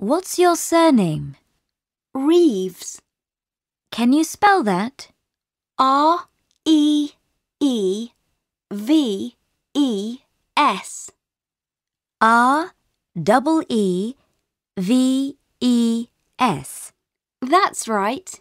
What's your surname? Reeves. Can you spell that? R-E-E-V-E-S. R-double-E-V-E-S. That's right.